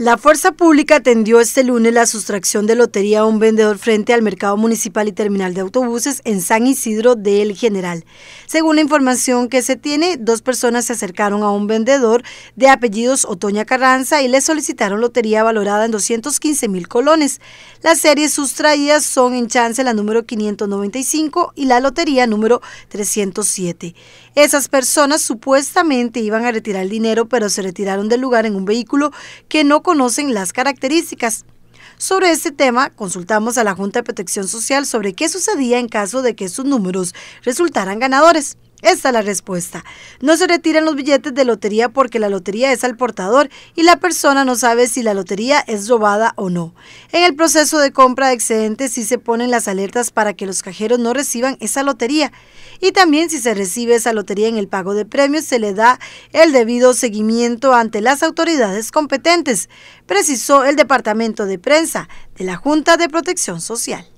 La Fuerza Pública atendió este lunes la sustracción de lotería a un vendedor frente al mercado municipal y terminal de autobuses en San Isidro del General. Según la información que se tiene, dos personas se acercaron a un vendedor de apellidos Otoña Carranza y le solicitaron lotería valorada en 215 mil colones. Las series sustraídas son en chance la número 595 y la lotería número 307. Esas personas supuestamente iban a retirar el dinero, pero se retiraron del lugar en un vehículo que no conocen las características. Sobre este tema, consultamos a la Junta de Protección Social sobre qué sucedía en caso de que sus números resultaran ganadores. Esta es la respuesta. No se retiran los billetes de lotería porque la lotería es al portador y la persona no sabe si la lotería es robada o no. En el proceso de compra de excedentes sí se ponen las alertas para que los cajeros no reciban esa lotería. Y también si se recibe esa lotería en el pago de premios se le da el debido seguimiento ante las autoridades competentes, precisó el Departamento de Prensa de la Junta de Protección Social.